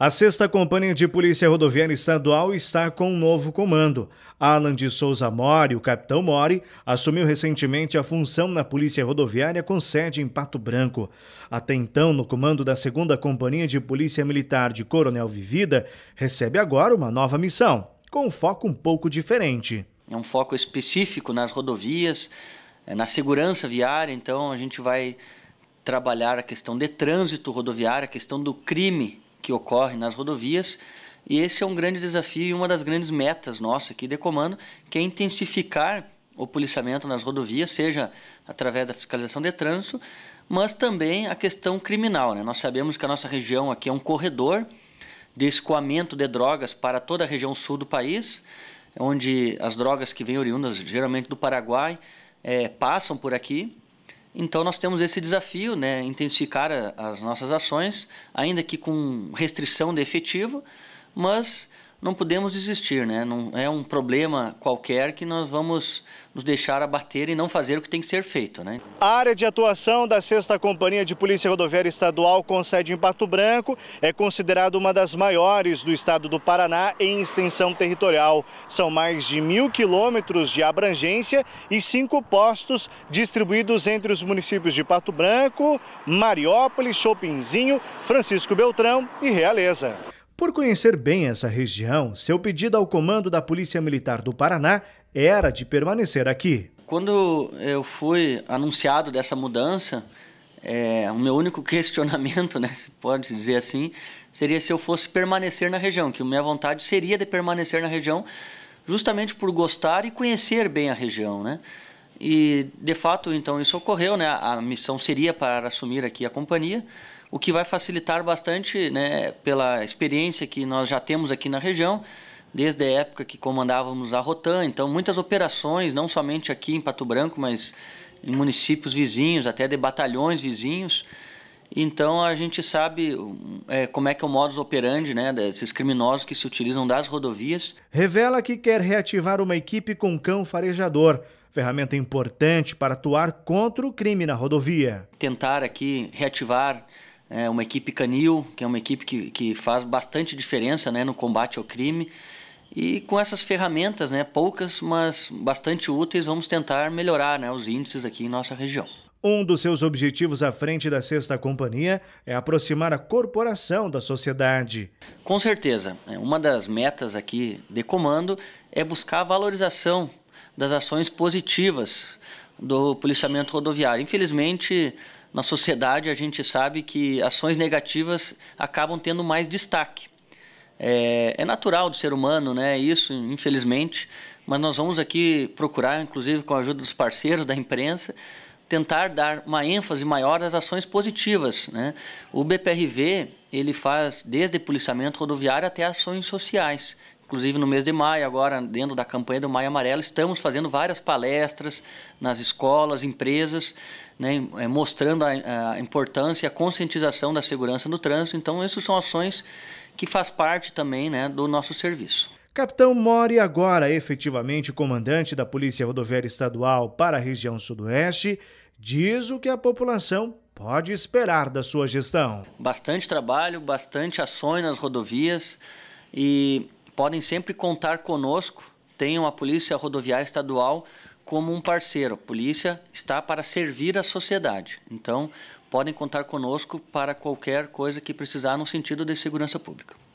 A sexta Companhia de Polícia Rodoviária Estadual está com um novo comando. Alan de Souza Mori, o capitão Mori, assumiu recentemente a função na Polícia Rodoviária com sede em Pato Branco. Até então, no comando da segunda Companhia de Polícia Militar de Coronel Vivida, recebe agora uma nova missão, com um foco um pouco diferente. É um foco específico nas rodovias, eh, na segurança viária, então a gente vai trabalhar a questão de trânsito rodoviário, a questão do crime que ocorre nas rodovias. E esse é um grande desafio e uma das grandes metas nossa aqui de comando, que é intensificar o policiamento nas rodovias, seja através da fiscalização de trânsito, mas também a questão criminal. Né? Nós sabemos que a nossa região aqui é um corredor de escoamento de drogas para toda a região sul do país, onde as drogas que vêm oriundas geralmente do Paraguai é, passam por aqui então nós temos esse desafio, né, intensificar a, as nossas ações, ainda que com restrição de efetivo, mas não podemos desistir, né? Não é um problema qualquer que nós vamos nos deixar abater e não fazer o que tem que ser feito, né? A área de atuação da 6 Companhia de Polícia Rodoviária Estadual com sede em Pato Branco é considerada uma das maiores do estado do Paraná em extensão territorial. São mais de mil quilômetros de abrangência e cinco postos distribuídos entre os municípios de Pato Branco, Mariópolis, Chopinzinho, Francisco Beltrão e Realeza. Por conhecer bem essa região, seu pedido ao comando da Polícia Militar do Paraná era de permanecer aqui. Quando eu fui anunciado dessa mudança, é, o meu único questionamento, né, se pode dizer assim, seria se eu fosse permanecer na região, que minha vontade seria de permanecer na região, justamente por gostar e conhecer bem a região, né? E de fato, então isso ocorreu, né? A missão seria para assumir aqui a companhia o que vai facilitar bastante, né, pela experiência que nós já temos aqui na região, desde a época que comandávamos a Rotan, então muitas operações, não somente aqui em Pato Branco, mas em municípios vizinhos, até de batalhões vizinhos. Então a gente sabe é, como é que é o modus operandi né, desses criminosos que se utilizam das rodovias. Revela que quer reativar uma equipe com cão farejador, ferramenta importante para atuar contra o crime na rodovia. Tentar aqui reativar é uma equipe canil, que é uma equipe que, que faz bastante diferença né, no combate ao crime. E com essas ferramentas, né, poucas, mas bastante úteis, vamos tentar melhorar né, os índices aqui em nossa região. Um dos seus objetivos à frente da Sexta Companhia é aproximar a corporação da sociedade. Com certeza. É, uma das metas aqui de comando é buscar a valorização das ações positivas do policiamento rodoviário. Infelizmente, na sociedade a gente sabe que ações negativas acabam tendo mais destaque. É, é, natural do ser humano, né? Isso, infelizmente. Mas nós vamos aqui procurar, inclusive com a ajuda dos parceiros da imprensa, tentar dar uma ênfase maior às ações positivas, né? O BPRV ele faz desde policiamento rodoviário até ações sociais Inclusive no mês de maio, agora dentro da campanha do Maio Amarelo, estamos fazendo várias palestras nas escolas, empresas, né, é, mostrando a, a importância e a conscientização da segurança no trânsito. Então, essas são ações que faz parte também né, do nosso serviço. Capitão Mori, agora efetivamente comandante da Polícia Rodoviária Estadual para a região Sudoeste, diz o que a população pode esperar da sua gestão. Bastante trabalho, bastante ações nas rodovias e podem sempre contar conosco. Tenham a Polícia Rodoviária Estadual como um parceiro. A polícia está para servir a sociedade. Então, podem contar conosco para qualquer coisa que precisar no sentido de segurança pública.